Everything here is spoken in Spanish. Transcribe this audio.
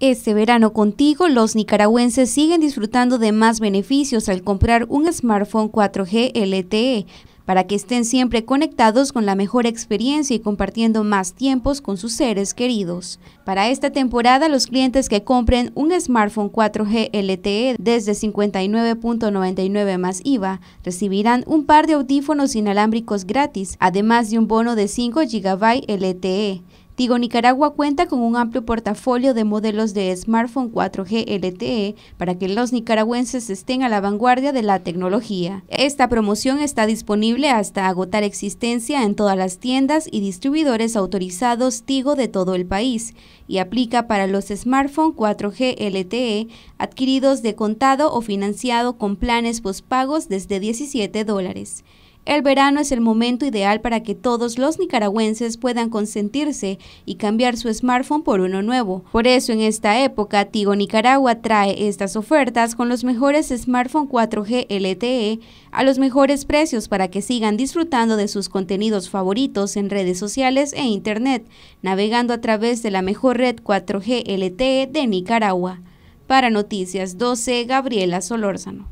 Este verano contigo, los nicaragüenses siguen disfrutando de más beneficios al comprar un smartphone 4G LTE para que estén siempre conectados con la mejor experiencia y compartiendo más tiempos con sus seres queridos. Para esta temporada, los clientes que compren un smartphone 4G LTE desde 59.99 más IVA recibirán un par de audífonos inalámbricos gratis, además de un bono de 5 GB LTE. Tigo Nicaragua cuenta con un amplio portafolio de modelos de smartphone 4G LTE para que los nicaragüenses estén a la vanguardia de la tecnología. Esta promoción está disponible hasta agotar existencia en todas las tiendas y distribuidores autorizados Tigo de todo el país y aplica para los smartphone 4G LTE adquiridos de contado o financiado con planes pospagos desde 17 dólares. El verano es el momento ideal para que todos los nicaragüenses puedan consentirse y cambiar su smartphone por uno nuevo. Por eso en esta época Tigo Nicaragua trae estas ofertas con los mejores smartphones 4G LTE a los mejores precios para que sigan disfrutando de sus contenidos favoritos en redes sociales e internet, navegando a través de la mejor red 4G LTE de Nicaragua. Para Noticias 12, Gabriela Solórzano.